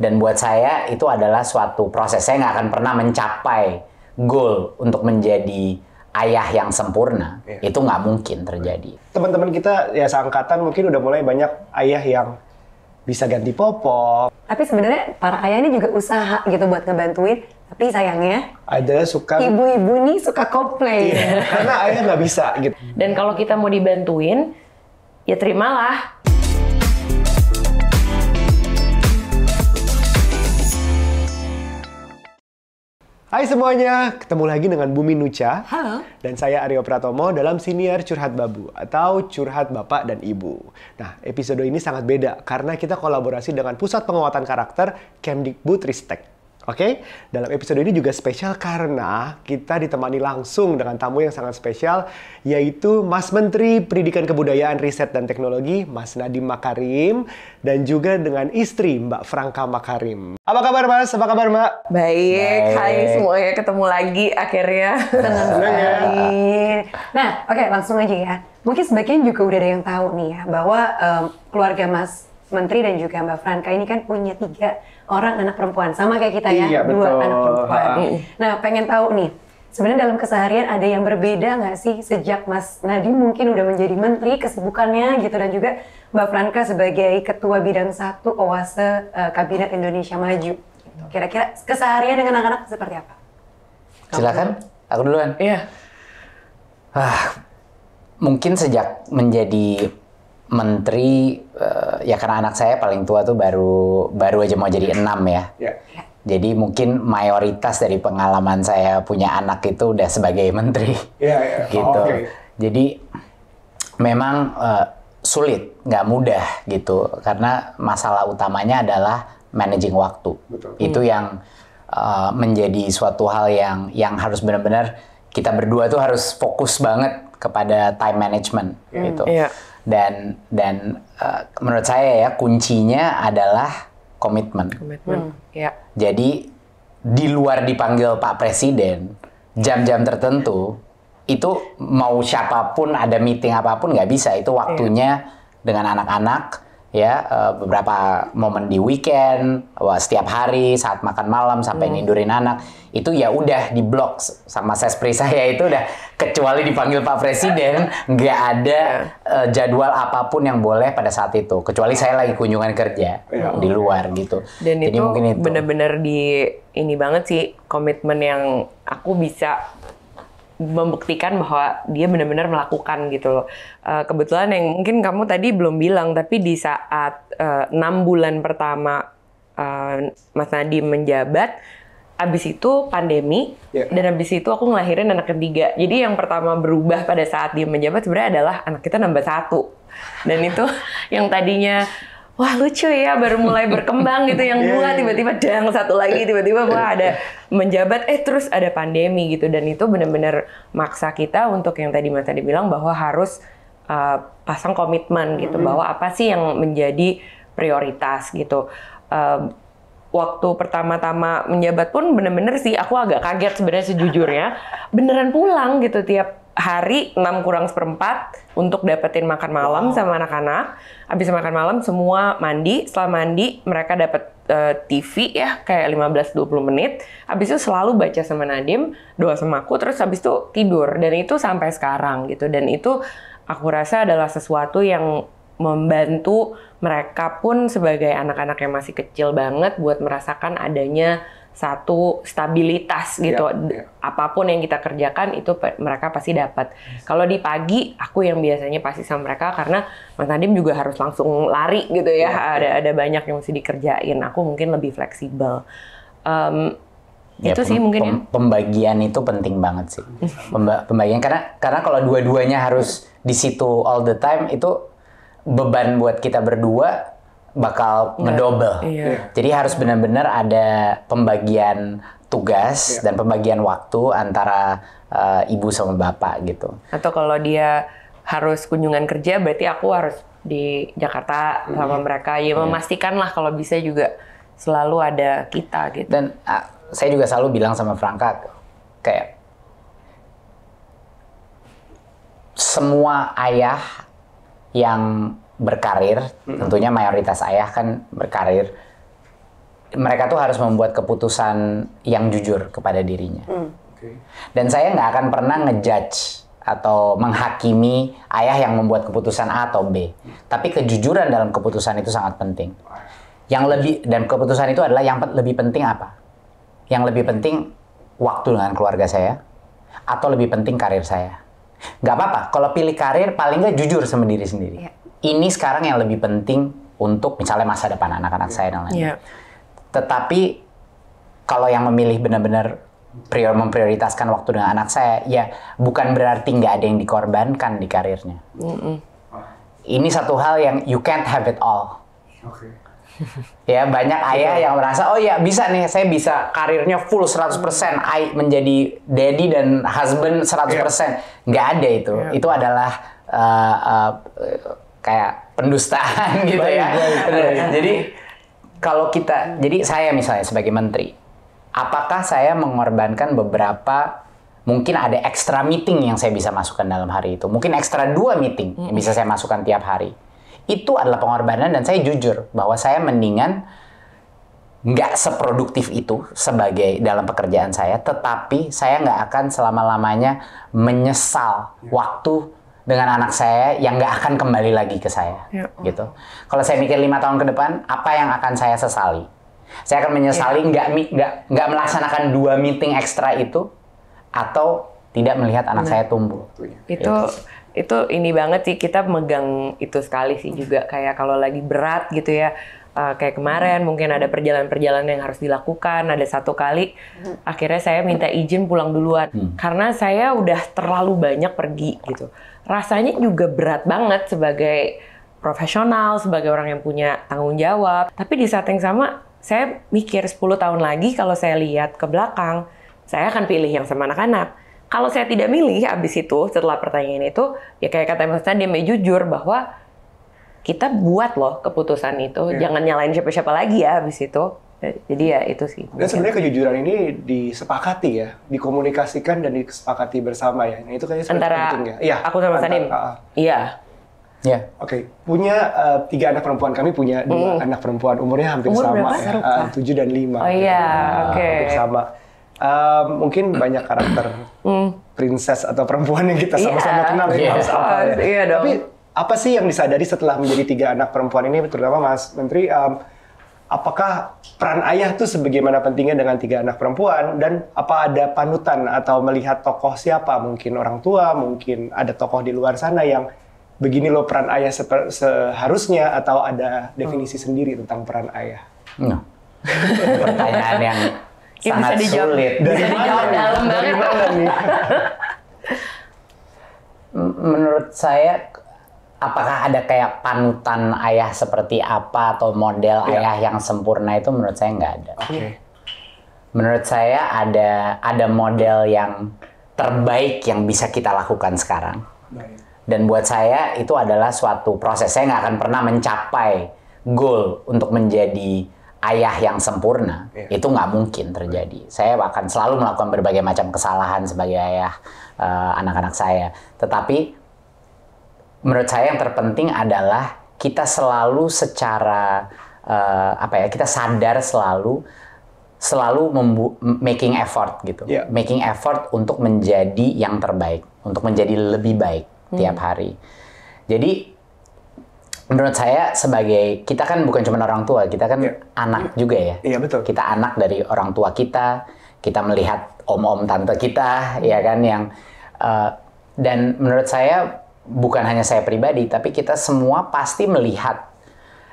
Dan buat saya itu adalah suatu proses. Saya nggak akan pernah mencapai goal untuk menjadi ayah yang sempurna. Yeah. Itu nggak mungkin terjadi. Teman-teman kita ya seangkatan mungkin udah mulai banyak ayah yang bisa ganti popok. Tapi sebenarnya para ayah ini juga usaha gitu buat ngebantuin. Tapi sayangnya ada suka ibu-ibu nih suka komplain. yeah, karena ayah nggak bisa gitu. Dan kalau kita mau dibantuin, ya terimalah Hai semuanya, ketemu lagi dengan Bumi Nucha. Halo. Dan saya Aryo Pratomo dalam siniar Curhat Babu atau Curhat Bapak dan Ibu. Nah, episode ini sangat beda karena kita kolaborasi dengan Pusat Penguatan Karakter Kemdikbud Ristek. Oke, dalam episode ini juga spesial karena kita ditemani langsung dengan tamu yang sangat spesial, yaitu Mas Menteri Pendidikan Kebudayaan, Riset dan Teknologi, Mas Nadiem Makarim, dan juga dengan istri Mbak Franka Makarim. Apa kabar Mas? Apa kabar Mbak? Baik, Baik. hai semuanya, ketemu lagi akhirnya. Senang sekali. Nah, oke okay, langsung aja ya. Mungkin sebagian juga udah ada yang tahu nih ya, bahwa um, keluarga Mas Menteri dan juga Mbak Franka ini kan punya tiga orang anak perempuan sama kayak kita ya iya, dua anak perempuan. Nah pengen tahu nih sebenarnya dalam keseharian ada yang berbeda nggak sih sejak Mas Nadi mungkin udah menjadi menteri kesibukannya gitu dan juga Mbak Franka sebagai ketua bidang satu OASE uh, Kabinet Indonesia Maju. Kira-kira keseharian dengan anak-anak seperti apa? Kamu Silakan, aku duluan. Iya. Ah, mungkin sejak menjadi menteri uh, ya karena anak saya paling tua tuh baru baru aja mau jadi enam ya. Yeah. Jadi mungkin mayoritas dari pengalaman saya punya anak itu udah sebagai menteri. Yeah, ya. oh, yeah. gitu. Oh, okay. Jadi memang uh, sulit, nggak mudah gitu karena masalah utamanya adalah managing waktu. Betul. Itu hmm. yang uh, menjadi suatu hal yang yang harus benar-benar kita berdua tuh harus fokus banget kepada time management hmm. gitu. Yeah dan dan uh, menurut saya ya kuncinya adalah komitmen. Komitmen. Hmm. Ya. Jadi di luar dipanggil Pak Presiden jam-jam tertentu itu mau siapapun ada meeting apapun nggak bisa itu waktunya ya. dengan anak-anak ya eh, beberapa momen di weekend setiap hari saat makan malam sampai hmm. nindurin anak itu ya udah di blok sama sespri saya itu udah kecuali dipanggil Pak Presiden nggak ada uh, jadwal apapun yang boleh pada saat itu kecuali saya lagi kunjungan kerja yeah. di luar gitu dan Jadi itu mungkin itu bener-bener di ini banget sih komitmen yang aku bisa membuktikan bahwa dia benar-benar melakukan gitu loh. Uh, kebetulan yang mungkin kamu tadi belum bilang, tapi di saat eh, enam uh, bulan pertama uh, Mas Nadi menjabat, abis itu pandemi yeah. dan abis itu aku ngelahirin anak ketiga. Jadi yang pertama berubah pada saat dia menjabat sebenarnya adalah anak kita nambah satu. Dan itu yang tadinya wah lucu ya baru mulai berkembang gitu yang dua iya, iya. tiba-tiba yang satu lagi tiba-tiba wah ada menjabat eh terus ada pandemi gitu dan itu benar-benar maksa kita untuk yang tadi Mas tadi bilang bahwa harus uh, pasang komitmen gitu mm -hmm. bahwa apa sih yang menjadi prioritas gitu. Uh, waktu pertama-tama menjabat pun benar-benar sih aku agak kaget sebenarnya sejujurnya beneran pulang gitu tiap hari 6 kurang seperempat untuk dapetin makan malam wow. sama anak-anak. Habis makan malam semua mandi, setelah mandi mereka dapat uh, eh, TV ya kayak 15-20 menit. Habis itu selalu baca sama Nadim, doa sama aku terus habis itu tidur dan itu sampai sekarang gitu dan itu aku rasa adalah sesuatu yang membantu mereka pun sebagai anak-anak yang masih kecil banget buat merasakan adanya satu stabilitas gitu. Yeah, yeah. Apapun yang kita kerjakan itu mereka pasti dapat. Kalau di pagi aku yang biasanya pasti sama mereka karena Mas Nadim juga harus langsung lari gitu ya. Yeah, ya. ada yeah. ada banyak yang mesti dikerjain. Aku mungkin lebih fleksibel. Um, ya, itu sih mungkin ya. Pembagian itu penting banget sih. Pemba pembagian karena karena kalau dua-duanya harus di situ all the time itu beban buat kita berdua bakal yeah. ngedobel. Yeah. Jadi harus benar-benar ada pembagian tugas yeah. dan pembagian waktu antara uh, ibu sama bapak gitu. Atau kalau dia harus kunjungan kerja berarti aku harus di Jakarta mm. sama iya. mereka. Ya yeah. memastikan lah kalau bisa juga selalu ada kita gitu. Dan uh, saya juga selalu bilang sama Franka kayak semua ayah yang berkarir, tentunya mayoritas ayah kan berkarir. Mereka tuh harus membuat keputusan yang jujur kepada dirinya. Mm. Dan saya nggak akan pernah ngejudge atau menghakimi ayah yang membuat keputusan A atau B. Tapi kejujuran dalam keputusan itu sangat penting. Yang lebih dan keputusan itu adalah yang lebih penting apa? Yang lebih penting waktu dengan keluarga saya atau lebih penting karir saya. Gak apa-apa, kalau pilih karir paling nggak jujur sama diri sendiri. Yeah ini sekarang yang lebih penting untuk misalnya masa depan anak-anak saya dan lain-lain. Yeah. Tetapi kalau yang memilih benar-benar prior memprioritaskan waktu dengan anak saya, ya bukan berarti nggak ada yang dikorbankan di karirnya. Mm -mm. Ini satu hal yang you can't have it all. Okay. ya banyak ayah yang merasa oh ya bisa nih saya bisa karirnya full 100% I menjadi daddy dan husband 100% iya. nggak ada itu yeah. itu adalah uh, uh, kayak pendustaan gitu baik, ya. Baik, baik. jadi kalau kita, jadi saya misalnya sebagai menteri, apakah saya mengorbankan beberapa mungkin ada ekstra meeting yang saya bisa masukkan dalam hari itu, mungkin ekstra dua meeting yang bisa saya masukkan tiap hari. Itu adalah pengorbanan dan saya jujur bahwa saya mendingan nggak seproduktif itu sebagai dalam pekerjaan saya, tetapi saya nggak akan selama lamanya menyesal waktu dengan anak saya yang nggak akan kembali lagi ke saya ya. gitu kalau saya mikir lima tahun ke depan apa yang akan saya sesali saya akan menyesali ya. nggak ya. nggak nggak melaksanakan dua meeting ekstra itu atau tidak melihat anak nah. saya tumbuh itu gitu. itu ini banget sih kita megang itu sekali sih juga kayak kalau lagi berat gitu ya uh, kayak kemarin mungkin ada perjalanan-perjalanan yang harus dilakukan ada satu kali hmm. akhirnya saya minta izin pulang duluan hmm. karena saya udah terlalu banyak pergi gitu rasanya juga berat banget sebagai profesional sebagai orang yang punya tanggung jawab tapi di saat yang sama saya mikir 10 tahun lagi kalau saya lihat ke belakang saya akan pilih yang sama anak-anak kalau saya tidak milih abis itu setelah pertanyaan itu ya kayak kata Mas dia ya jujur bahwa kita buat loh keputusan itu. Yeah. Jangan nyalain siapa-siapa lagi ya habis itu. Jadi ya itu sih. Dan sebenarnya kejujuran ini disepakati ya, dikomunikasikan dan disepakati bersama ya. Nah, itu kayaknya antara penting ya. Iya. Aku sama Sanim. Ah, ah. Iya. Iya. Oke, okay. punya uh, tiga anak perempuan kami punya dua mm. anak perempuan umurnya hampir Umur sama berapa? ya, ah, tujuh dan lima. Oh iya, oke. Okay. Hampir sama. Uh, mungkin banyak karakter hmm. princess atau perempuan yang kita iya. sama-sama yeah. kenal yeah. harus apa ya. Iya dong. Tapi apa sih yang disadari setelah menjadi tiga anak perempuan ini terutama Mas Menteri um, apakah peran ayah tuh sebagaimana pentingnya dengan tiga anak perempuan dan apa ada panutan atau melihat tokoh siapa mungkin orang tua mungkin ada tokoh di luar sana yang begini loh peran ayah seharusnya atau ada definisi hmm. sendiri tentang peran ayah no. pertanyaan yang sangat bisa dijawab. sulit dari bisa dijawab mana, dari mana nih? menurut saya apakah ada kayak panutan ayah seperti apa atau model yeah. ayah yang sempurna itu menurut saya nggak ada. Okay. Menurut saya ada ada model yang terbaik yang bisa kita lakukan sekarang. Dan buat saya itu adalah suatu proses. Saya nggak akan pernah mencapai goal untuk menjadi ayah yang sempurna. Yeah. Itu nggak mungkin terjadi. Saya akan selalu melakukan berbagai macam kesalahan sebagai ayah eh, anak-anak uh, anak -anak saya. Tetapi menurut saya yang terpenting adalah kita selalu secara uh, apa ya kita sadar selalu selalu making effort gitu yeah. making effort untuk menjadi yang terbaik untuk menjadi lebih baik hmm. tiap hari jadi menurut saya sebagai kita kan bukan cuma orang tua kita kan yeah. anak yeah. juga ya yeah, betul kita anak dari orang tua kita kita melihat om om tante kita ya kan yang uh, dan menurut saya bukan hanya saya pribadi, tapi kita semua pasti melihat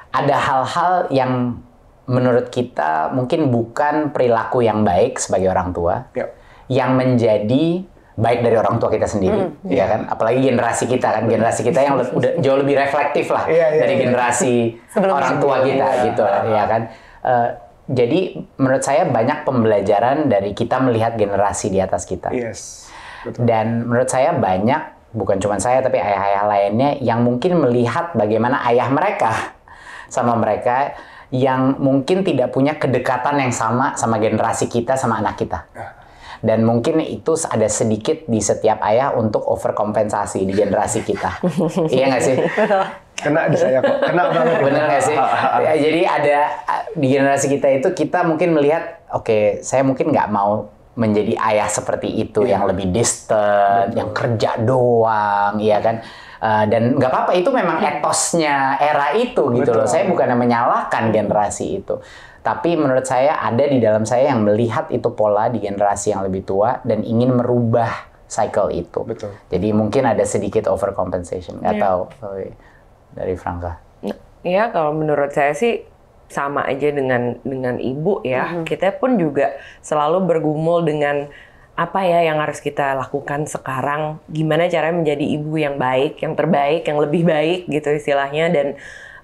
ada hal-hal yang menurut kita mungkin bukan perilaku yang baik sebagai orang tua, ya. yang menjadi baik dari orang tua kita sendiri, mm, yeah. ya kan? Apalagi generasi kita kan, generasi kita yang udah jauh lebih reflektif lah yeah, yeah, dari iya. generasi orang tua kita yeah. gitu, ya kan? Uh, jadi menurut saya banyak pembelajaran dari kita melihat generasi di atas kita. Yes. Betul. Dan menurut saya banyak bukan cuma saya tapi ayah-ayah lainnya yang mungkin melihat bagaimana ayah mereka sama mereka yang mungkin tidak punya kedekatan yang sama sama generasi kita sama anak kita. Ya. Dan mungkin itu ada sedikit di setiap ayah untuk overkompensasi di generasi kita. iya nggak sih? Kena di saya kok. Kena banget. Bener nggak sih? Ya, jadi ada di generasi kita itu kita mungkin melihat, oke, okay, saya mungkin nggak mau menjadi ayah seperti itu yeah. yang lebih distant, yang kerja doang, ya kan. Uh, dan nggak apa-apa itu memang iya. etosnya era itu gitu loh. Saya bukan menyalahkan generasi itu, tapi menurut saya ada di dalam saya yang melihat itu pola di generasi yang lebih tua dan ingin merubah cycle itu. Betul. Jadi mungkin ada sedikit overcompensation. compensation iya. yeah. tahu dari Franka. Iya, kalau menurut saya sih sama aja dengan dengan ibu ya. Mm-hmm. Kita pun juga selalu bergumul dengan apa ya yang harus kita lakukan sekarang? Gimana caranya menjadi ibu yang baik, yang terbaik, yang lebih baik gitu istilahnya dan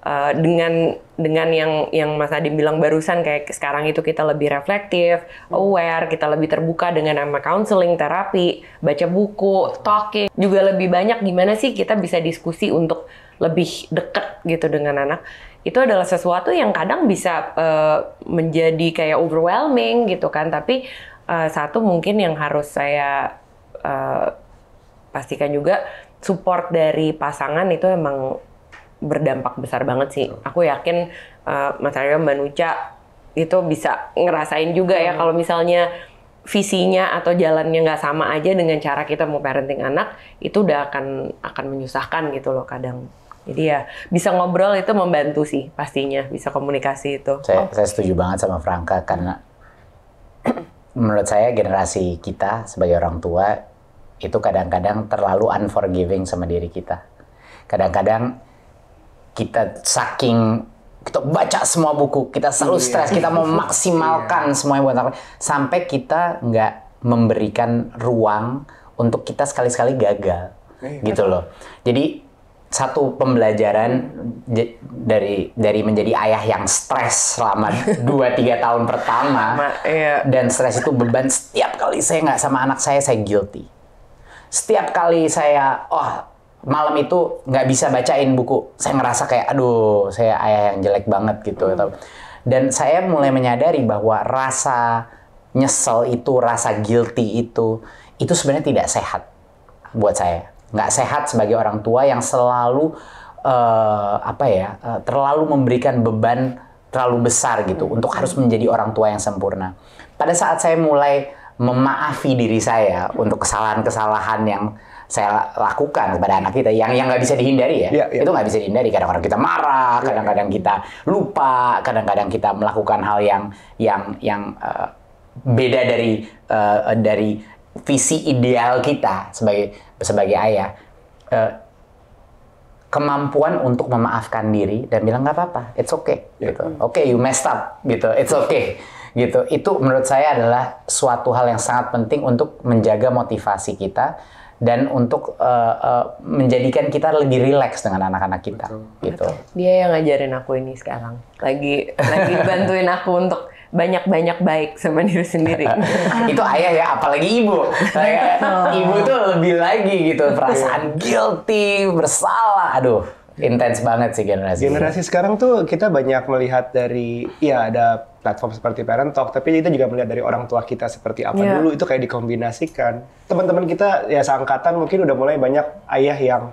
uh, dengan dengan yang yang Mas Adi bilang barusan kayak sekarang itu kita lebih reflektif, mm-hmm. aware, kita lebih terbuka dengan nama counseling, terapi, baca buku, talking, juga lebih banyak gimana sih kita bisa diskusi untuk lebih dekat gitu dengan anak itu adalah sesuatu yang kadang bisa uh, menjadi kayak overwhelming gitu kan tapi uh, satu mungkin yang harus saya uh, pastikan juga support dari pasangan itu emang berdampak besar banget sih aku yakin uh, Mas Aryo Mbak Nuca itu bisa ngerasain juga hmm. ya iya. kalau misalnya visinya atau jalannya nggak sama aja dengan cara kita mau parenting anak itu udah akan akan menyusahkan gitu loh kadang jadi ya bisa ngobrol itu membantu sih pastinya bisa komunikasi itu. Saya, oh. saya setuju banget sama Franka karena menurut saya generasi kita sebagai orang tua itu kadang-kadang terlalu unforgiving sama diri kita. Kadang-kadang kita saking kita baca semua buku, kita selalu yeah. stres, kita memaksimalkan maksimalkan semuanya buat apa sampai kita nggak memberikan ruang untuk kita sekali-sekali gagal, iya. gitu loh. Jadi satu pembelajaran dari dari menjadi ayah yang stres selama 2 3 tahun pertama. Ma, iya. Dan stres itu beban setiap kali saya nggak sama anak saya saya guilty. Setiap kali saya oh malam itu nggak bisa bacain buku, saya ngerasa kayak aduh, saya ayah yang jelek banget gitu hmm. Gitu. Dan saya mulai menyadari bahwa rasa nyesel itu, rasa guilty itu itu sebenarnya tidak sehat buat saya nggak sehat sebagai orang tua yang selalu uh, apa ya uh, terlalu memberikan beban terlalu besar gitu hmm. untuk harus menjadi orang tua yang sempurna. Pada saat saya mulai memaafi diri saya untuk kesalahan-kesalahan yang saya lakukan kepada anak kita yang yang nggak bisa dihindari ya, ya, ya. itu nggak bisa dihindari kadang-kadang kita marah iya, iya. kadang-kadang kita lupa kadang-kadang kita melakukan hal yang yang yang uh, beda dari uh, dari visi ideal kita sebagai sebagai ayah uh, kemampuan untuk memaafkan diri dan bilang nggak apa-apa, it's okay, yeah. gitu. Oke, okay, you messed up, gitu. It's okay, gitu. Itu menurut saya adalah suatu hal yang sangat penting untuk menjaga motivasi kita dan untuk uh, uh, menjadikan kita lebih rileks dengan anak-anak kita Betul. gitu. Dia yang ngajarin aku ini sekarang. Lagi lagi bantuin aku untuk banyak-banyak baik sama diri sendiri. itu ayah ya, apalagi ibu. Saya, ibu tuh lebih lagi gitu perasaan guilty, bersalah. Aduh, intens banget sih generasi. Generasi sekarang tuh kita banyak melihat dari ya ada platform seperti Parent Talk, tapi kita juga melihat dari orang tua kita seperti apa yeah. dulu itu kayak dikombinasikan. Teman-teman kita ya seangkatan mungkin udah mulai banyak ayah yang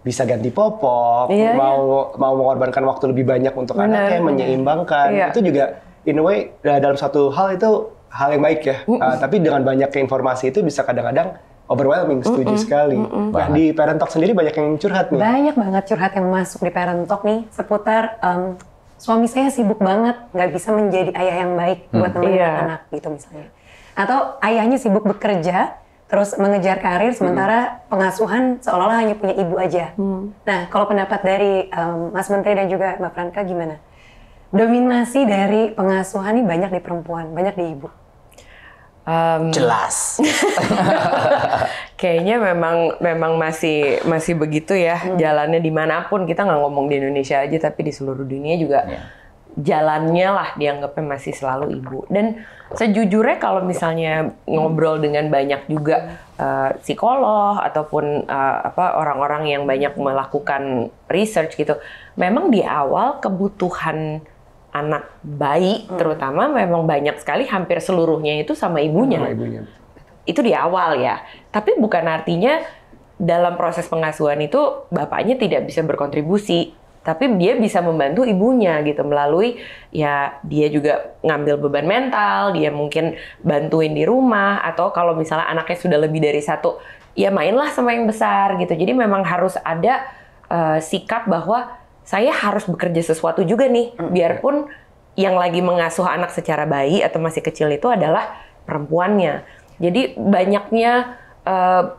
bisa ganti popok, yeah, mau yeah. mau mengorbankan waktu lebih banyak untuk anaknya, menyeimbangkan. Yeah. Itu juga in a way eh, dalam satu hal itu hal yang baik ya. Mm -mm. tapi dengan banyaknya informasi itu bisa kadang-kadang overwhelming, setuju mm -mm. sekali. Mm -mm. Nah, di Parent Talk sendiri banyak yang curhat nih. Banyak banget curhat yang masuk di Parent Talk nih seputar um, suami saya sibuk banget, nggak bisa menjadi ayah yang baik hmm. buat teman yeah. anak gitu misalnya. Atau ayahnya sibuk bekerja, terus mengejar karir, hmm. sementara hmm. pengasuhan seolah-olah hanya punya ibu aja. Hmm. Nah, kalau pendapat dari um, Mas Menteri dan juga Mbak Pranka gimana? dominasi dari pengasuhan ini banyak di perempuan, banyak di ibu. Um, Jelas. kayaknya memang memang masih masih begitu ya hmm. jalannya dimanapun kita nggak ngomong di Indonesia aja tapi di seluruh dunia juga yeah. jalannya lah dianggapnya masih selalu ibu dan sejujurnya kalau misalnya ngobrol dengan banyak juga uh, psikolog ataupun uh, apa orang-orang yang banyak melakukan research gitu memang di awal kebutuhan anak bayi hmm. terutama memang banyak sekali hampir seluruhnya itu sama ibunya. Sama ibunya. Itu di awal ya. Tapi bukan artinya dalam proses pengasuhan itu bapaknya tidak bisa berkontribusi, tapi dia bisa membantu ibunya gitu melalui ya dia juga ngambil beban mental, dia mungkin bantuin di rumah atau kalau misalnya anaknya sudah lebih dari satu, ya mainlah sama yang besar gitu. Jadi memang harus ada uh, sikap bahwa saya harus bekerja sesuatu juga nih, biarpun yang lagi mengasuh anak secara bayi atau masih kecil itu adalah perempuannya. Jadi banyaknya uh,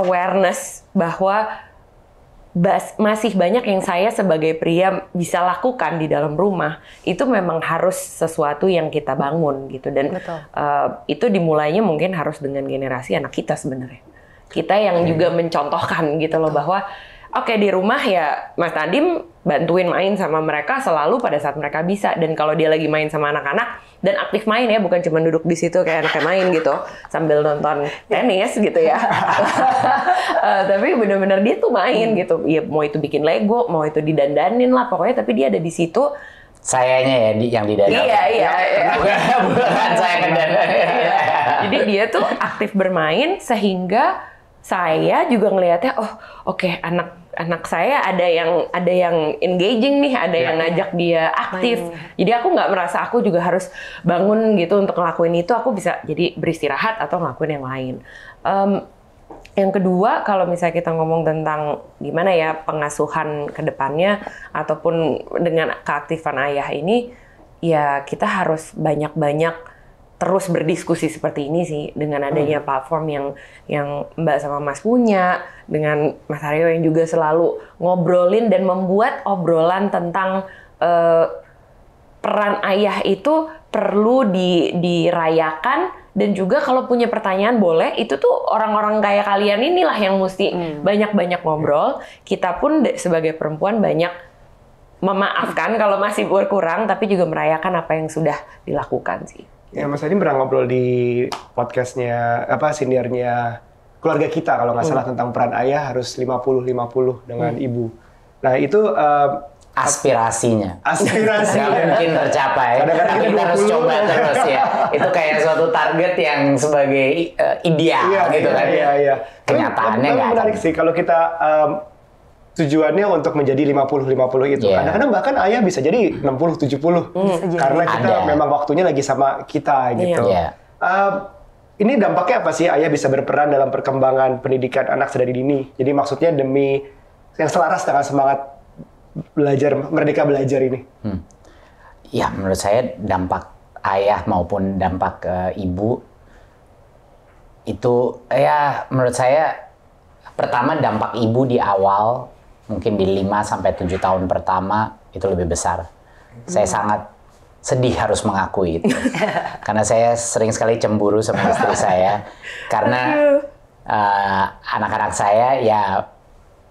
awareness bahwa bas masih banyak yang saya sebagai pria bisa lakukan di dalam rumah itu memang harus sesuatu yang kita bangun gitu dan uh, itu dimulainya mungkin harus dengan generasi anak kita sebenarnya kita yang hmm. juga mencontohkan gitu loh Betul. bahwa Oke, di rumah ya Mas Nadim bantuin main sama mereka selalu pada saat mereka bisa. Dan kalau dia lagi main sama anak-anak, dan aktif main ya, bukan cuma duduk di situ kayak anaknya main gitu, sambil nonton ya. tenis gitu ya. uh, tapi bener-bener dia tuh main hmm. gitu. Ya mau itu bikin Lego, mau itu didandanin lah pokoknya, tapi dia ada di situ sayanya ya di, yang didandanin Iya, iya, iya. Bukan, saya yang iya. Jadi dia tuh aktif bermain sehingga saya juga ngelihatnya oh oke okay, anak anak saya ada yang ada yang engaging nih ada ya. yang iya. ngajak dia aktif Main. jadi aku nggak merasa aku juga harus bangun gitu untuk ngelakuin itu aku bisa jadi beristirahat atau ngelakuin yang lain um, yang kedua, kalau misalnya kita ngomong tentang gimana ya pengasuhan kedepannya ataupun dengan keaktifan ayah ini, ya kita harus banyak-banyak terus berdiskusi seperti ini sih dengan adanya hmm. platform yang yang Mbak sama Mas punya dengan Mas Aryo yang juga selalu ngobrolin dan membuat obrolan tentang uh, peran ayah itu perlu di, dirayakan dan juga kalau punya pertanyaan boleh itu tuh orang-orang kayak kalian inilah yang mesti banyak hmm. banyak-banyak ngobrol iya. kita pun sebagai perempuan banyak memaafkan kalau masih berkurang tapi juga merayakan apa yang sudah dilakukan sih Ya Mas Adi pernah ngobrol di podcastnya apa seniornya keluarga kita kalau nggak hmm. salah hmm. tentang peran ayah harus 50-50 dengan hmm. ibu. Nah itu uh, aspirasinya. Aspirasi. Gak mungkin tercapai. Kadang-kadang tapi kita harus coba terus ya. Itu kayak suatu target yang sebagai uh, ideal iya, gitu iya, kan. Ya. Iya, iya. Kenyataannya nggak. Menarik sih kalau kita um, tujuannya untuk menjadi 50-50 itu. kadang Kadang-kadang bahkan ayah bisa jadi 60-70. Hmm. Iya, Karena kita Ada. memang waktunya lagi sama kita gitu. Yeah. Iya. Uh, ini dampaknya apa sih ayah bisa berperan dalam perkembangan pendidikan anak sedari dini? Jadi maksudnya demi yang selaras dengan semangat belajar, merdeka belajar ini. Hmm. Ya menurut saya dampak ayah maupun dampak uh, ibu itu ya menurut saya pertama dampak ibu di awal mungkin di 5 sampai 7 tahun pertama itu lebih besar. Saya sangat sedih harus mengakui itu. karena saya sering sekali cemburu sama istri saya karena anak eh, anak-anak saya ya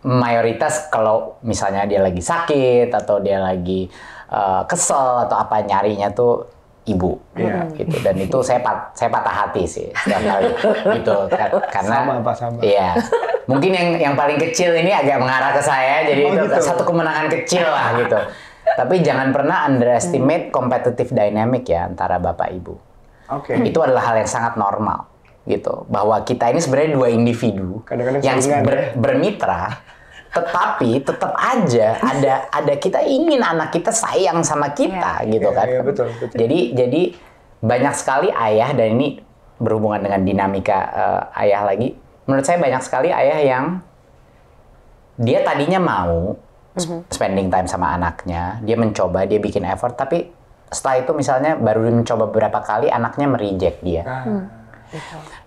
mayoritas kalau misalnya dia lagi sakit atau dia lagi uh, kesel atau apa nyarinya tuh ibu yeah. gitu dan itu saya pat, saya patah hati sih setiap kali gitu karena sama apa sama iya mungkin yang yang paling kecil ini agak mengarah ke saya jadi oh, gitu. satu kemenangan kecil lah gitu tapi jangan pernah underestimate hmm. competitive dynamic ya antara bapak ibu okay. itu adalah hal yang sangat normal gitu bahwa kita ini sebenarnya dua individu Kadang -kadang yang ber, ya. bermitra tetapi tetap aja ada ada kita ingin anak kita sayang sama kita yeah. gitu yeah, kan. Yeah, betul, betul. Jadi jadi banyak sekali ayah dan ini berhubungan dengan dinamika uh, ayah lagi. Menurut saya banyak sekali ayah yang dia tadinya mau mm-hmm. spending time sama anaknya, dia mencoba, dia bikin effort, tapi setelah itu misalnya baru mencoba beberapa kali anaknya mereject dia. Mm.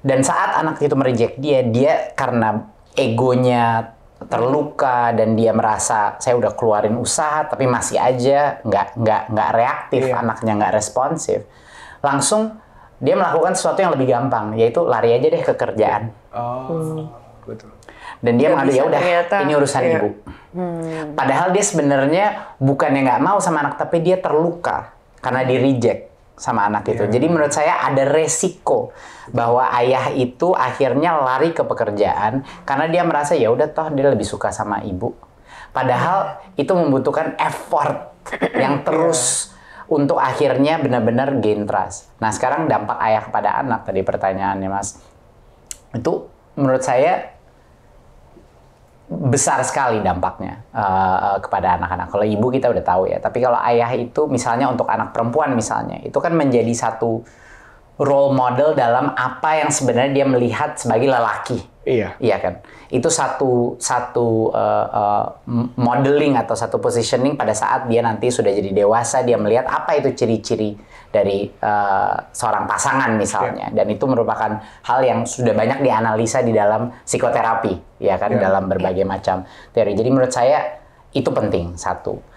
Dan saat anak itu mereject dia, dia karena egonya terluka dan dia merasa saya udah keluarin usaha tapi masih aja nggak nggak nggak reaktif yeah. anaknya nggak responsif langsung dia melakukan sesuatu yang lebih gampang yaitu lari aja deh ke kerjaan oh hmm. betul dan dia mengadu ya udah ini urusan yeah. ibu hmm. padahal dia sebenarnya bukannya nggak mau sama anak tapi dia terluka karena di reject sama anak itu. Yeah. Jadi menurut saya ada resiko bahwa ayah itu akhirnya lari ke pekerjaan karena dia merasa ya udah toh dia lebih suka sama ibu. Padahal iya. itu membutuhkan effort yang iya. terus yeah. untuk akhirnya benar-benar gain trust. Nah, sekarang dampak ayah kepada anak tadi pertanyaannya Mas. Itu menurut saya besar sekali dampaknya uh, kepada anak-anak. Kalau ibu kita udah tahu ya, tapi kalau ayah itu misalnya untuk anak perempuan misalnya, itu kan menjadi satu role model dalam apa yang sebenarnya dia melihat sebagai lelaki Iya. Iya kan. Itu satu satu uh, uh, modeling atau satu positioning pada saat dia nanti sudah jadi dewasa dia melihat apa itu ciri-ciri dari uh, seorang pasangan misalnya yeah. dan itu merupakan hal yang sudah banyak dianalisa di dalam psikoterapi ya kan yeah. dalam berbagai macam teori. Jadi menurut saya itu penting satu.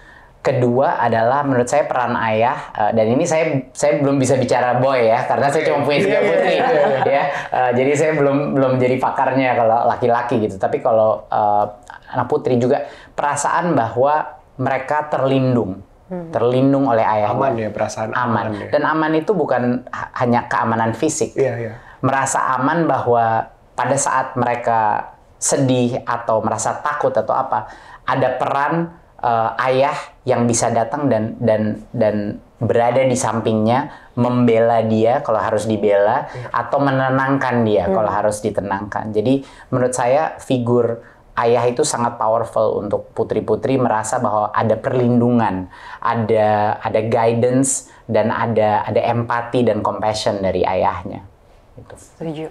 Kedua adalah menurut saya peran ayah uh, dan ini saya saya belum bisa bicara boy ya karena saya cuma punya tiga iya, iya, putri iya, ya. Uh, jadi saya belum belum jadi pakarnya kalau laki-laki gitu. Tapi kalau uh, anak putri juga perasaan bahwa mereka terlindung. Hmm. terlindung oleh ayah aman ya perasaan aman, aman ya. dan aman itu bukan hanya keamanan fisik yeah, yeah. merasa aman bahwa pada saat mereka sedih atau merasa takut atau apa ada peran uh, ayah yang bisa datang dan dan dan berada di sampingnya membela dia kalau harus dibela hmm. atau menenangkan dia hmm. kalau harus ditenangkan. Jadi menurut saya figur ayah itu sangat powerful untuk putri-putri merasa bahwa ada perlindungan, ada ada guidance dan ada ada empati dan compassion dari ayahnya. Gitu. Setuju.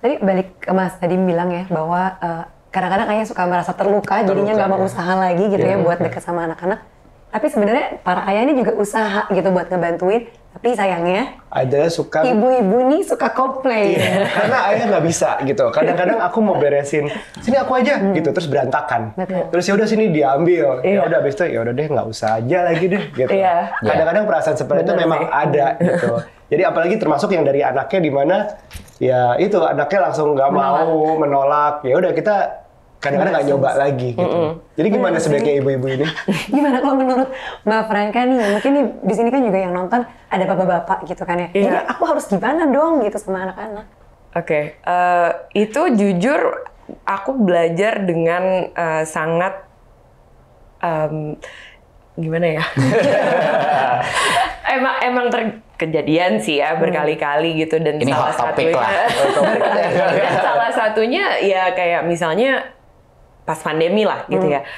Tadi balik ke Mas tadi bilang ya bahwa uh, kadang-kadang ayah suka merasa terluka, terluka jadinya nggak mau ya. usaha lagi gitu yeah. ya buat dekat sama anak-anak. Tapi sebenarnya para ayah ini juga usaha gitu buat ngebantuin. Tapi sayangnya ada suka ibu-ibu nih suka komplain iya, karena ayah nggak bisa gitu. Kadang-kadang aku mau beresin sini aku aja hmm. gitu terus berantakan. Betul. Terus ya udah sini diambil. Ya iya. Ya udah habis itu ya udah deh nggak usah aja lagi deh gitu. kadang iya. Kadang-kadang perasaan seperti Bener itu memang sih. ada gitu. Jadi apalagi termasuk yang dari anaknya di mana ya itu anaknya langsung nggak mau menolak. Ya udah kita kadang-kadang nggak nyoba lagi gitu. Mm -hmm. Jadi gimana Bener, sebagai ibu-ibu ini? gimana kalau menurut Mbak Franka nih? Mungkin nih, di sini kan juga yang nonton ada bapak-bapak gitu kan ya. Yeah. Jadi aku harus gimana dong gitu sama anak-anak? Oke, okay. uh, eh, itu jujur aku belajar dengan uh, sangat um, gimana ya? emang emang ter kejadian sih ya berkali-kali gitu dan Ini salah satunya dan salah satunya ya kayak misalnya pas pandemi lah gitu ya. hmm.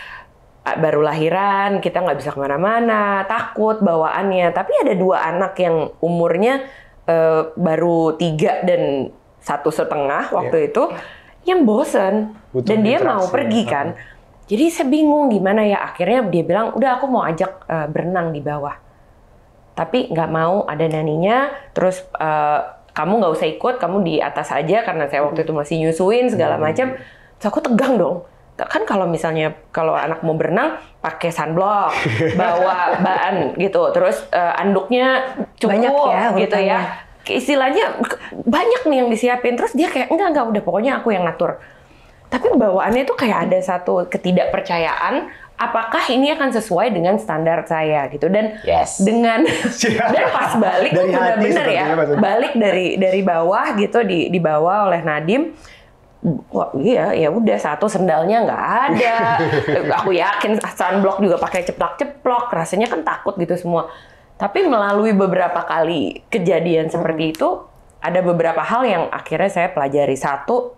ya baru lahiran kita nggak bisa kemana-mana takut bawaannya tapi ada dua anak yang umurnya uh, baru tiga dan satu setengah iya. waktu yeah. itu yang bosen Butuh dan dia mau pergi ya. kan jadi saya bingung gimana ya akhirnya dia bilang udah aku mau ajak uh, berenang di bawah tapi nggak mau ada naninya terus uh, kamu nggak usah ikut kamu di atas aja karena saya waktu itu hmm. masih nyusuin segala hmm. macam so aku tegang dong kan kalau misalnya kalau anak mau berenang pakai sunblock, bawa bahan gitu, terus uh, anduknya cukup banyak ya, gitu ya. Istilahnya banyak nih yang disiapin, terus dia kayak enggak enggak udah pokoknya aku yang ngatur. Tapi bawaannya itu kayak ada satu ketidakpercayaan apakah ini akan sesuai dengan standar saya gitu dan yes. dengan iya. dan pas balik benar-benar ya balik dari dari bawah gitu di dibawa oleh Nadim wah iya ya udah satu sendalnya nggak ada aku yakin sunblock juga pakai ceplok-ceplok rasanya kan takut gitu semua tapi melalui beberapa kali kejadian hmm. seperti itu ada beberapa hal yang akhirnya saya pelajari satu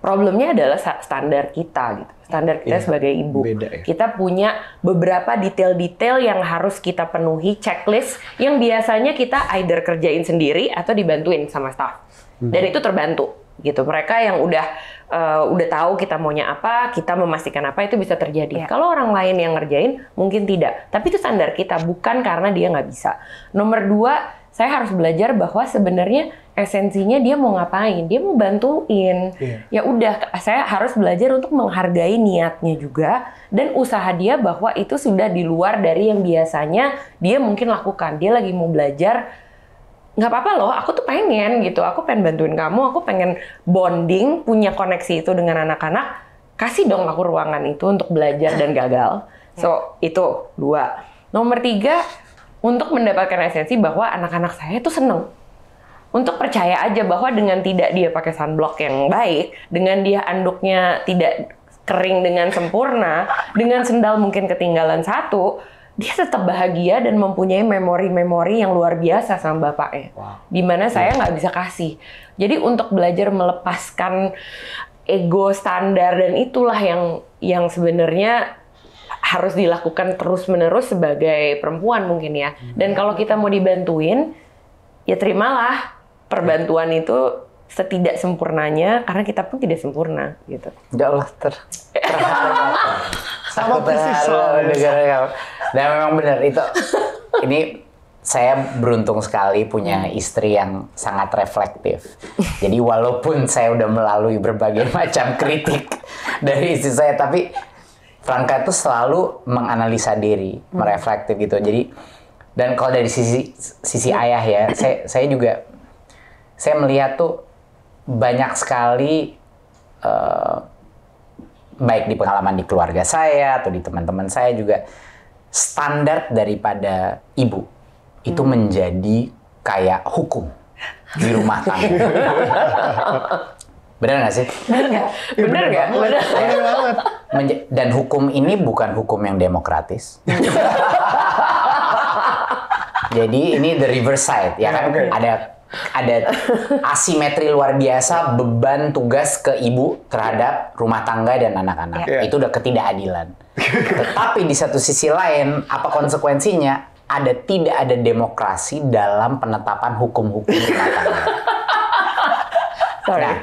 problemnya adalah standar kita gitu standar kita ya, sebagai ibu beda, ya. kita punya beberapa detail-detail yang harus kita penuhi checklist yang biasanya kita either kerjain sendiri atau dibantuin sama staff dan hmm. itu terbantu gitu. Mereka yang udah uh, udah tahu kita maunya apa, kita memastikan apa itu bisa terjadi. Ya. Kalau orang lain yang ngerjain mungkin tidak, tapi itu standar kita bukan karena dia nggak bisa. Nomor dua, saya harus belajar bahwa sebenarnya esensinya dia mau ngapain, dia mau bantuin. Iya. Ya udah, saya harus belajar untuk menghargai niatnya juga dan usaha dia bahwa itu sudah di luar dari yang biasanya dia mungkin lakukan. Dia lagi mau belajar nggak apa-apa loh, aku tuh pengen gitu, aku pengen bantuin kamu, aku pengen bonding, punya koneksi itu dengan anak-anak, kasih dong aku ruangan itu untuk belajar dan gagal. So itu dua. Nomor tiga, untuk mendapatkan esensi bahwa anak-anak saya itu seneng. Untuk percaya aja bahwa dengan tidak dia pakai sunblock yang baik, dengan dia anduknya tidak kering dengan sempurna, dengan sendal mungkin ketinggalan satu, dia tetap bahagia dan mempunyai memori-memori yang luar biasa sama bapaknya. Wow. Dimana iya. saya nggak bisa kasih. Jadi untuk belajar melepaskan ego standar dan itulah yang yang sebenarnya harus dilakukan terus-menerus sebagai perempuan mungkin ya. Hmm. Dan kalau kita mau dibantuin, ya terimalah perbantuan itu setidak sempurnanya karena kita pun tidak sempurna gitu. Enggak lah ter. Sama persis yang dan nah, memang benar itu ini saya beruntung sekali punya hmm. istri yang sangat reflektif. Jadi walaupun saya udah melalui berbagai macam kritik dari istri saya, tapi Franka itu selalu menganalisa diri, hmm. mereflektif gitu. Jadi dan kalau dari sisi sisi ayah ya, saya saya juga saya melihat tuh banyak sekali uh, baik di pengalaman di keluarga saya atau di teman-teman saya juga standar daripada ibu itu hmm. menjadi kayak hukum di rumah tangga. Benar nggak sih? Benar, nggak? Iya, benar bener nggak? Bener, iya, banget. Menja- dan hukum ini bukan hukum yang demokratis. Jadi ini the reverse side ya kan? Iya, okay. Ada ada asimetri luar biasa beban tugas ke ibu terhadap rumah tangga dan anak-anak. Yeah. Itu udah ketidakadilan. Tetapi di satu sisi lain, apa konsekuensinya? Ada tidak ada demokrasi dalam penetapan hukum-hukum rumah tangga. Sorry. Nah,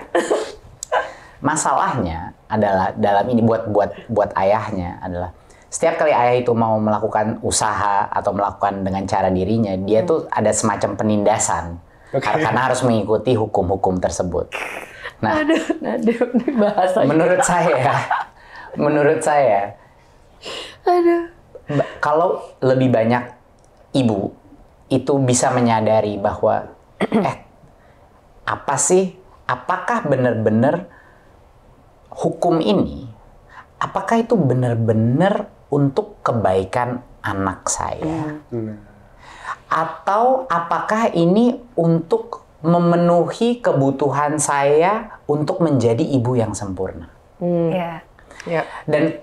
masalahnya adalah dalam ini buat buat buat ayahnya adalah setiap kali ayah itu mau melakukan usaha atau melakukan dengan cara dirinya, dia hmm. tuh ada semacam penindasan Okay. Karena harus mengikuti hukum-hukum tersebut. Nah, aduh, aduh, bahasa menurut kita. saya, ya, menurut saya, aduh. kalau lebih banyak ibu itu bisa menyadari bahwa eh apa sih, apakah benar-benar hukum ini, apakah itu benar-benar untuk kebaikan anak saya? Hmm atau apakah ini untuk memenuhi kebutuhan saya untuk menjadi ibu yang sempurna? Hmm. Yeah. Ya. Dan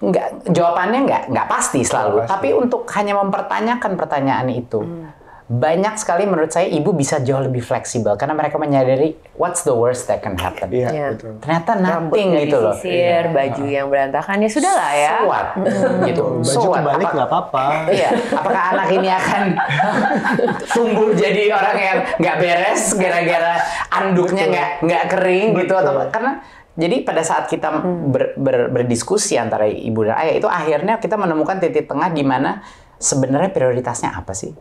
nggak jawabannya nggak nggak pasti selalu. pasti. Tapi untuk hanya mempertanyakan pertanyaan itu. Hmm banyak sekali menurut saya ibu bisa jauh lebih fleksibel karena mereka menyadari what's the worst that can happen. Iya, yeah. Iya. Ternyata nothing gitu loh. Sisir, yeah. baju yang berantakan ya sudah lah ya. Mm. gitu. Baju so kebalik nggak apa-apa. Iya. Apakah anak ini akan tumbuh jadi orang yang nggak beres gara-gara anduknya nggak nggak kering betul. gitu atau karena jadi pada saat kita mm. ber, ber, berdiskusi antara ibu dan ayah itu akhirnya kita menemukan titik tengah di mana sebenarnya prioritasnya apa sih?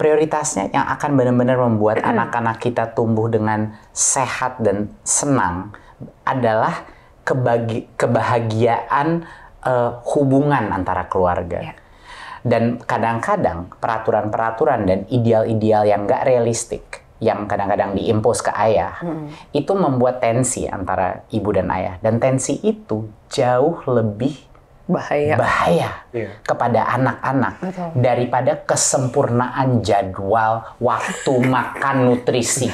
prioritasnya yang akan benar-benar membuat anak-anak kita tumbuh dengan sehat dan senang adalah kebagi, kebahagiaan uh, hubungan antara keluarga. Yeah. Dan kadang-kadang peraturan-peraturan dan ideal-ideal yang nggak realistik yang kadang-kadang diimpos ke ayah mm. itu membuat tensi antara ibu dan ayah dan tensi itu jauh lebih bahaya bahaya yeah. kepada anak-anak daripada kesempurnaan jadwal waktu makan nutrisi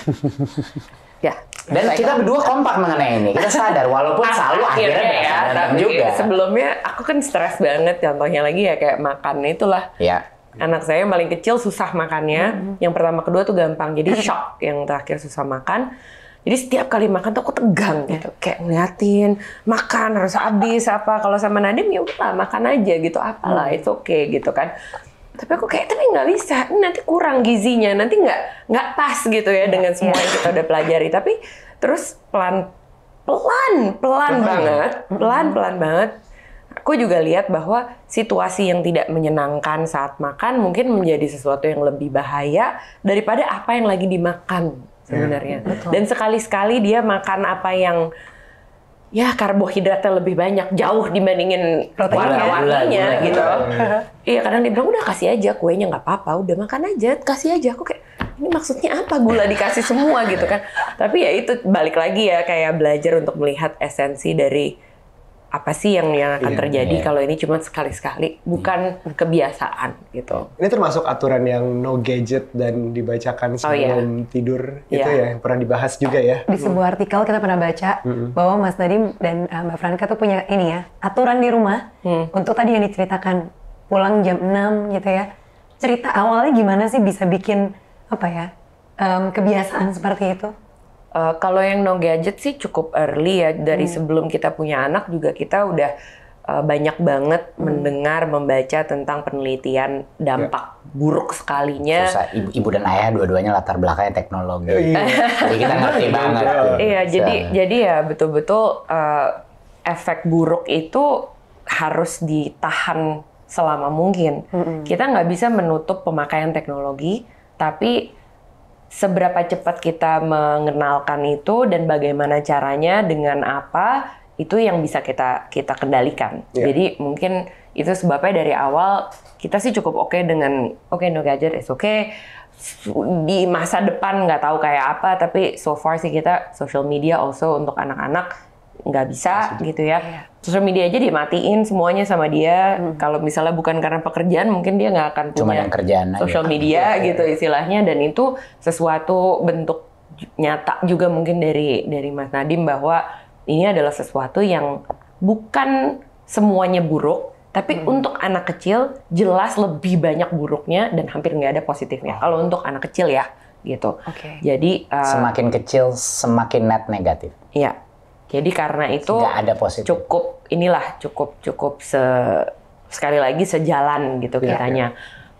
ya dan kita berdua kompak mengenai ini. Kita sadar walaupun selalu akhirnya, akhirnya ya, tapi juga. Sebelumnya aku kan stres banget contohnya lagi ya kayak makan itulah. Ya. Anak saya yang paling kecil susah makannya. Mm -hmm. Yang pertama kedua tuh gampang. Jadi shock yang terakhir susah makan. Jadi setiap kali makan tuh aku tegang ya. gitu, kayak ngeliatin makan harus habis apa. Kalau sama Nadim ya udah makan aja gitu, apalah hmm. itu oke okay, gitu kan. Tapi aku kayak tapi nggak bisa, ini nanti kurang gizinya, nanti nggak nggak pas gitu ya dengan ya, semua ya. yang kita udah pelajari. Tapi terus pelan pelan pelan hmm. banget, pelan pelan banget aku juga lihat bahwa situasi yang tidak menyenangkan saat makan mungkin menjadi sesuatu yang lebih bahaya daripada apa yang lagi dimakan Iya. sebenarnya. Yeah. Dan sekali-sekali dia makan apa yang ya karbohidratnya lebih banyak jauh dibandingin warna-warninya iya, gitu. gitu. Iya kadang dia bilang udah kasih aja kuenya nggak apa-apa, udah makan aja, kasih aja. Aku kayak ini maksudnya apa gula dikasih semua gitu kan. Tapi ya itu balik lagi ya kayak belajar untuk melihat esensi dari apa sih yang, yang akan iya, terjadi iya. kalau ini cuma sekali-sekali, bukan kebiasaan gitu. Ini termasuk aturan yang no gadget dan dibacakan oh, sebelum oh, iya. tidur iya. itu ya yang pernah dibahas juga ya. Di sebuah artikel kita pernah baca bahwa Mas Nadim dan eh, Mbak Franka tuh punya ini ya, aturan di rumah mm. untuk tadi yang diceritakan pulang jam 6 gitu ya. Cerita awalnya gimana sih bisa bikin apa ya? Um, kebiasaan seperti itu? Uh, kalau yang no gadget sih cukup early ya dari hmm. sebelum kita punya anak juga kita udah uh, banyak banget hmm. mendengar membaca tentang penelitian dampak ya. buruk sekalinya. Susah. Ibu, ibu dan ayah dua-duanya latar belakangnya teknologi. Iya. jadi kita ngerti iya. banget. Iya, iya jadi so. jadi ya betul-betul uh, efek buruk itu harus ditahan selama mungkin. -hmm. Kita nggak bisa menutup pemakaian teknologi tapi seberapa cepat kita mengenalkan itu dan bagaimana caranya dengan apa itu yang bisa kita kita kendalikan. Yeah. Jadi mungkin itu sebabnya dari awal kita sih cukup oke okay dengan oke okay, no gadget is oke. Okay. Di masa depan nggak tahu kayak apa tapi so far sih kita social media also untuk anak-anak nggak bisa Maksudnya. gitu ya. Iya. Sosial media aja dimatiin semuanya sama dia. Hmm. Kalau misalnya bukan karena pekerjaan, mungkin dia nggak akan punya Cuma yang kerjaan social aja. media iya. gitu istilahnya. Dan itu sesuatu bentuk nyata juga mungkin dari dari Mas Nadim bahwa ini adalah sesuatu yang bukan semuanya buruk, tapi hmm. untuk anak kecil jelas lebih banyak buruknya dan hampir nggak ada positifnya. Oh. Kalau untuk anak kecil ya, gitu. Okay. Jadi uh, semakin kecil semakin net negatif. Iya. Jadi karena itu ada cukup inilah cukup cukup se, sekali lagi sejalan gitu ya, kiranya. Ya.